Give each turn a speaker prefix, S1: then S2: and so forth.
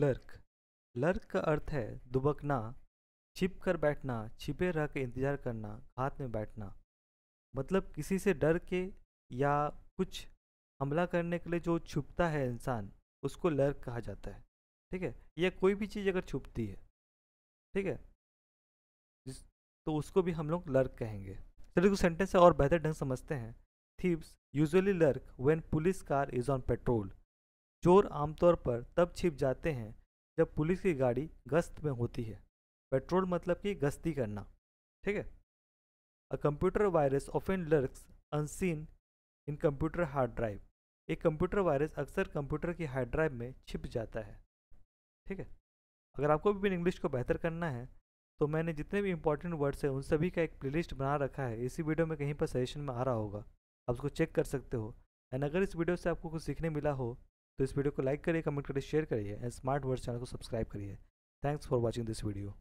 S1: lurk lurk का अर्थ है दुबकना छिप कर बैठना छिपे रह कर इंतजार करना घात में बैठना मतलब किसी से डर के या कुछ हमला करने के लिए जो छुपता है इंसान उसको लर्क कहा जाता है ठीक है या कोई भी चीज़ अगर छुपती है ठीक है तो उसको भी हम लोग लर्क कहेंगे चलिए कुछ सेंटेंस और बेहतर ढंग समझते हैं thieves usually lurk when police car is on patrol चोर आमतौर पर तब छिप जाते हैं जब पुलिस की गाड़ी गश्त में होती है पेट्रोल मतलब कि गश्ती करना ठीक है a computer virus often lurks unseen in computer hard drive एक कंप्यूटर वायरस अक्सर कंप्यूटर की हार्ड ड्राइव में छिप जाता है ठीक है अगर आपको भी इंग्लिश को बेहतर करना है तो मैंने जितने भी इंपॉर्टेंट वर्ड्स हैं उन सभी का एक प्लेलिस्ट बना रखा है इसी वीडियो में कहीं पर सजेशन में आ रहा होगा आप उसको चेक कर सकते हो एंड अगर इस वीडियो से आपको कुछ सीखने मिला हो तो इस वीडियो को लाइक करिए कमेंट करिए शेयर करिए एंड स्मार्ट वर्ड चैनल को सब्सक्राइब करिए thanks for watching this video